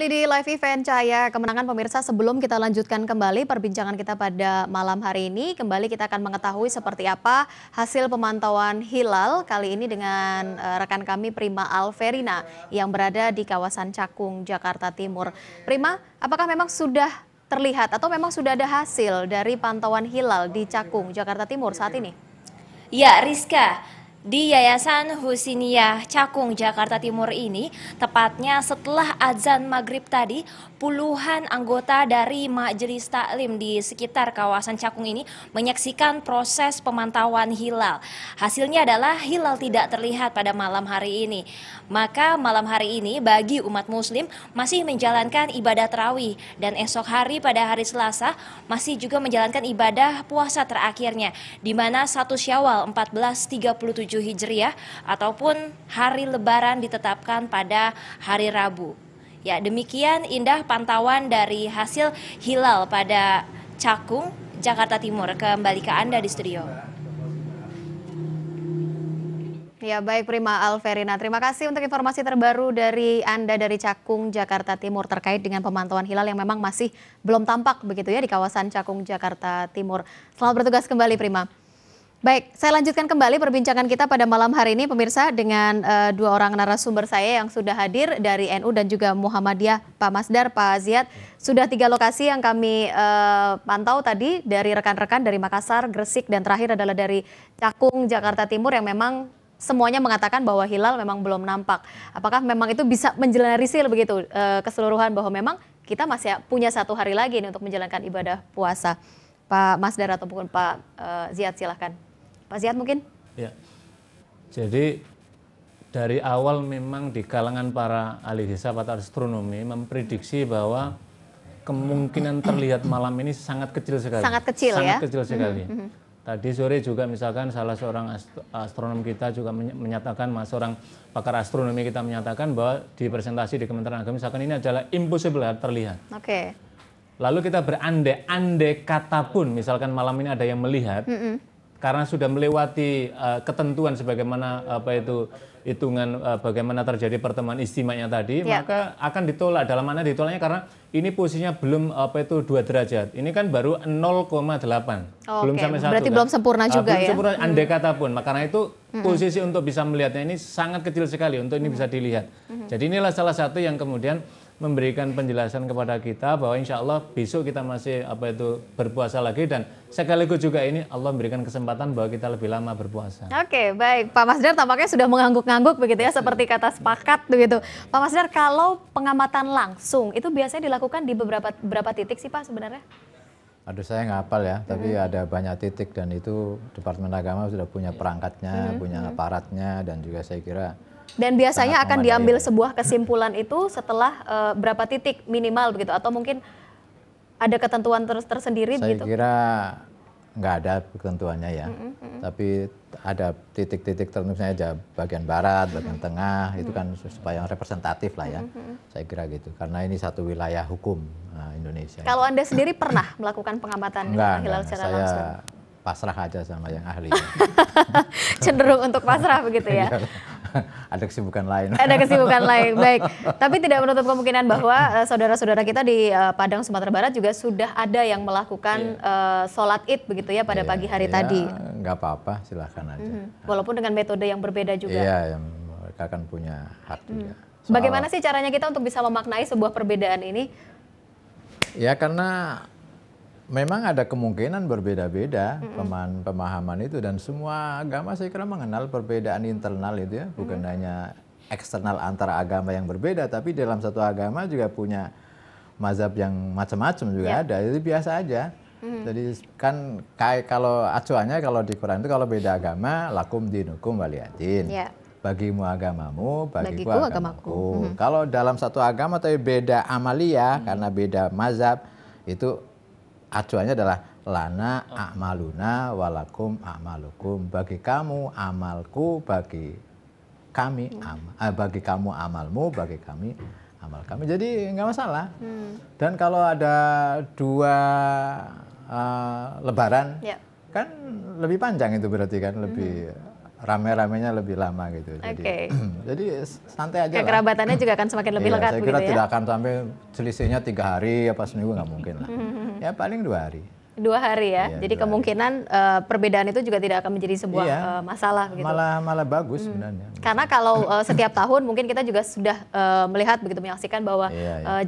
Kembali di live event Cahaya Kemenangan pemirsa sebelum kita lanjutkan kembali perbincangan kita pada malam hari ini kembali kita akan mengetahui seperti apa hasil pemantauan hilal kali ini dengan eh, rekan kami Prima Alverina yang berada di kawasan Cakung Jakarta Timur. Prima, apakah memang sudah terlihat atau memang sudah ada hasil dari pantauan hilal di Cakung Jakarta Timur saat ini? Ya, Rizka, di Yayasan Husiniah Cakung, Jakarta Timur ini, tepatnya setelah azan maghrib tadi, puluhan anggota dari Majelis Taklim di sekitar kawasan Cakung ini menyaksikan proses pemantauan hilal. Hasilnya adalah hilal tidak terlihat pada malam hari ini. Maka malam hari ini bagi umat muslim masih menjalankan ibadah terawih dan esok hari pada hari Selasa masih juga menjalankan ibadah puasa terakhirnya di mana satu Syawal 1437 Hijriah ataupun hari lebaran ditetapkan pada hari Rabu. Ya, demikian indah pantauan dari hasil hilal pada Cakung, Jakarta Timur. Kembali ke Anda di studio. Ya baik Prima Alverina, terima kasih untuk informasi terbaru dari Anda dari Cakung, Jakarta Timur terkait dengan pemantauan hilal yang memang masih belum tampak begitu ya di kawasan Cakung, Jakarta Timur. Selamat bertugas kembali Prima. Baik, saya lanjutkan kembali perbincangan kita pada malam hari ini pemirsa dengan uh, dua orang narasumber saya yang sudah hadir dari NU dan juga Muhammadiyah, Pak Masdar, Pak Ziad. Sudah tiga lokasi yang kami uh, pantau tadi dari rekan-rekan dari Makassar, Gresik dan terakhir adalah dari Cakung, Jakarta Timur yang memang semuanya mengatakan bahwa hilal memang belum nampak. Apakah memang itu bisa menjelarisir begitu uh, keseluruhan bahwa memang kita masih punya satu hari lagi nih untuk menjalankan ibadah puasa? Pak Masdar ataupun Pak uh, Ziad silahkan. Pak Ziat mungkin? Ya. Jadi dari awal memang di kalangan para ahli hisab atau astronomi memprediksi bahwa kemungkinan terlihat malam ini sangat kecil sekali. Sangat kecil sangat ya. Sangat kecil sekali. Mm -hmm. Tadi sore juga misalkan salah seorang astronom kita juga menyatakan, mas seorang pakar astronomi kita menyatakan bahwa di presentasi di Kementerian Agama misalkan ini adalah impossible terlihat. Oke. Okay. Lalu kita berandai-andai kata pun misalkan malam ini ada yang melihat, mm hmm karena sudah melewati uh, ketentuan sebagaimana apa itu hitungan uh, bagaimana terjadi pertemuan istimewanya tadi ya. maka akan ditolak dalam mana ditolaknya karena ini posisinya belum apa itu dua derajat ini kan baru 0,8 oh, belum sampai satu berarti kan? belum sempurna ah, juga uh, belum ya sempurna, hmm. andai kata pun makanya itu hmm. posisi untuk bisa melihatnya ini sangat kecil sekali untuk ini hmm. bisa dilihat hmm. jadi inilah salah satu yang kemudian memberikan penjelasan kepada kita bahwa insya Allah besok kita masih apa itu berpuasa lagi dan sekaligus juga ini Allah memberikan kesempatan bahwa kita lebih lama berpuasa. Oke, baik Pak Masdar tampaknya sudah mengangguk angguk begitu ya seperti kata sepakat begitu. Pak Masdar kalau pengamatan langsung itu biasanya dilakukan di beberapa berapa titik sih Pak sebenarnya? Aduh saya ngapal ya, mm-hmm. tapi ada banyak titik dan itu Departemen Agama sudah punya perangkatnya, hmm punya mm-hmm. aparatnya dan juga saya kira dan biasanya akan diambil sebuah kesimpulan itu setelah uh, berapa titik minimal begitu atau mungkin ada ketentuan terus tersendiri Saya begitu? Saya kira nggak ada ketentuannya ya. Mm -hmm. Tapi ada titik-titik tertentu saja bagian barat, bagian mm -hmm. tengah itu kan supaya representatif lah ya. Mm -hmm. Saya kira gitu karena ini satu wilayah hukum nah, Indonesia. Kalau Anda sendiri pernah melakukan pengamatan enggak, hilal secara saya langsung? pasrah aja sama yang ahli. Cenderung untuk pasrah begitu ya. Iya. ada kesibukan lain. Ada kesibukan lain, baik. Tapi tidak menutup kemungkinan bahwa eh, saudara-saudara uh, kita di uh, Padang Sumatera Barat juga sudah ada yang melakukan yeah. Iya. uh, sholat id begitu ya pada yeah, pagi hari yeah, tadi. Enggak apa-apa, silahkan aja. Mm -hmm. Walaupun dengan metode yang berbeda juga. Iya, yeah, mereka akan punya hak mm. juga. Soal, Bagaimana sih caranya kita untuk bisa memaknai sebuah perbedaan ini? Ya karena Memang ada kemungkinan berbeda-beda mm -hmm. pemahaman itu dan semua agama saya kira mengenal perbedaan internal itu ya, bukan mm -hmm. hanya eksternal antara agama yang berbeda, tapi dalam satu agama juga punya mazhab yang macam-macam juga yeah. ada. Jadi biasa aja. Hmm. Jadi kan kayak kalau acuannya kalau di Quran itu kalau beda agama lakum dinukum waliyadin. Yeah. Bagimu agamamu, bagiku, bagiku agamaku. agamaku. Hmm. Kalau dalam satu agama tapi beda amalia hmm. karena beda mazhab itu acuannya adalah lana ah. amaluna walakum amalukum bagi kamu amalku bagi kami hmm. am, eh, bagi kamu amalmu bagi kami amal kami jadi nggak masalah hmm. dan kalau ada dua uh, lebaran yeah. kan lebih panjang itu berarti kan lebih hmm rame-ramenya lebih lama gitu. Jadi, okay. jadi santai aja. Kekerabatannya juga akan semakin lebih iya, lekat. Saya gitu kira gitu tidak akan sampai selisihnya tiga hari apa seminggu nggak mungkin lah. ya paling dua hari. Dua hari ya. Iya, jadi kemungkinan hari. Eh, perbedaan itu juga tidak akan menjadi sebuah iya, eh, masalah gitu. Malah malah bagus hmm. sebenarnya. Karena kalau eh, setiap tahun mungkin kita juga sudah melihat begitu menyaksikan bahwa iya, iya. Uh,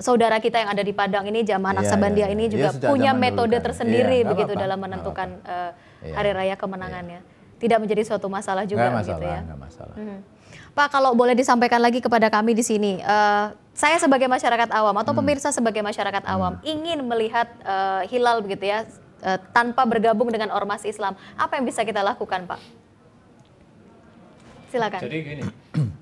saudara kita yang ada di Padang ini jamaah yeah, Naksabandia yeah, yeah. ini juga punya metode dulu, kan. tersendiri yeah, begitu apa, dalam menentukan uh, hari raya kemenangannya. Yeah tidak menjadi suatu masalah juga gak masalah, gitu ya. Gak masalah. Hmm. Pak, kalau boleh disampaikan lagi kepada kami di sini, uh, saya sebagai masyarakat awam atau hmm. pemirsa sebagai masyarakat hmm. awam hmm. ingin melihat uh, hilal begitu ya uh, tanpa bergabung dengan ormas Islam, apa yang bisa kita lakukan, Pak? Silakan. Jadi gini,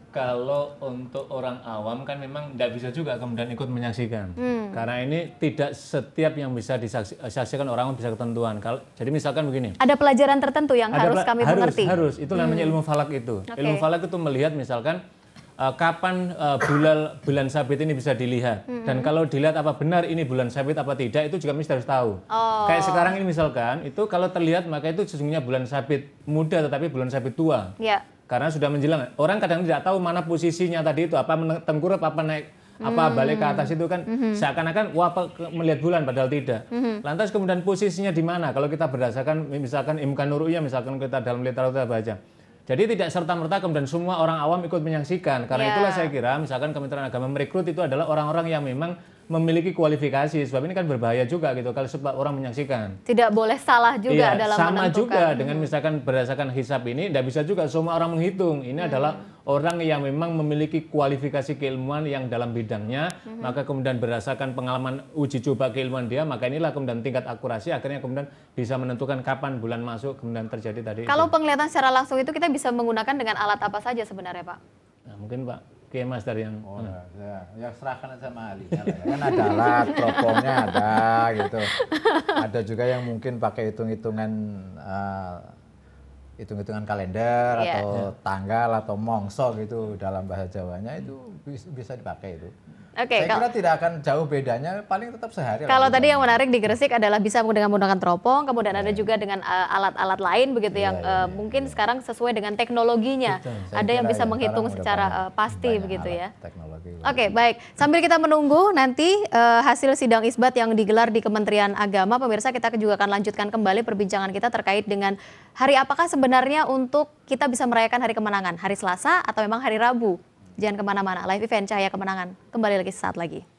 kalau untuk orang awam kan memang tidak bisa juga kemudian ikut menyaksikan hmm. karena ini tidak setiap yang bisa disaksikan orang bisa ketentuan kalau jadi misalkan begini ada pelajaran tertentu yang ada harus kami harus, mengerti harus itu namanya hmm. ilmu falak itu okay. ilmu falak itu melihat misalkan uh, kapan uh, bulan bulan sabit ini bisa dilihat hmm. dan kalau dilihat apa benar ini bulan sabit apa tidak itu juga mesti harus tahu oh. kayak sekarang ini misalkan itu kalau terlihat maka itu sesungguhnya bulan sabit muda tetapi bulan sabit tua yeah karena sudah menjelang. Orang kadang tidak tahu mana posisinya tadi itu apa tengkurap apa naik apa hmm. balik ke atas itu kan hmm. seakan-akan wah melihat bulan padahal tidak. Hmm. Lantas kemudian posisinya di mana? Kalau kita berdasarkan misalkan imkan nuruya misalkan kita dalam literatur baca. Jadi tidak serta merta kemudian semua orang awam ikut menyaksikan. Karena yeah. itulah saya kira misalkan Kementerian Agama merekrut itu adalah orang-orang yang memang memiliki kualifikasi sebab ini kan berbahaya juga gitu kalau sebab orang menyaksikan. Tidak boleh salah juga iya, dalam sama menentukan. juga dengan misalkan berdasarkan hisap ini tidak bisa juga semua orang menghitung. Ini hmm. adalah orang yang memang memiliki kualifikasi keilmuan yang dalam bidangnya, hmm. maka kemudian berdasarkan pengalaman uji coba keilmuan dia, maka inilah kemudian tingkat akurasi akhirnya kemudian bisa menentukan kapan bulan masuk kemudian terjadi tadi. Kalau itu. penglihatan secara langsung itu kita bisa menggunakan dengan alat apa saja sebenarnya, Pak? Nah, mungkin Pak Oke mas dari yang oh, mana? Hmm. Ya, ya, ya serahkan sama Ali ya, ya. kan ada alat teropongnya ada gitu ada juga yang mungkin pakai hitung-hitungan uh, hitung-hitungan kalender yeah. atau yeah. tanggal atau mongso gitu dalam bahasa Jawanya itu bisa dipakai itu Okay, Saya kira tidak akan jauh bedanya, paling tetap sehari. Kalau gitu. tadi yang menarik di Gresik adalah bisa dengan menggunakan teropong, kemudian yeah. ada iya. juga dengan eh, alat-alat uh, lain begitu yeah, yang yeah, uh, yeah, mungkin yeah. sekarang sesuai dengan teknologinya. Betul, ada yang bisa yang menghitung secara uh, pasti begitu ya. Teknologi. Oke, okay, baik. Sambil kita menunggu nanti uh, hasil sidang isbat yang digelar di Kementerian Agama, pemirsa kita juga akan lanjutkan kembali perbincangan kita terkait dengan hari apakah sebenarnya untuk kita bisa merayakan hari kemenangan, hari Selasa atau memang hari Rabu? Jangan kemana-mana, live event Cahaya Kemenangan. Kembali lagi saat lagi.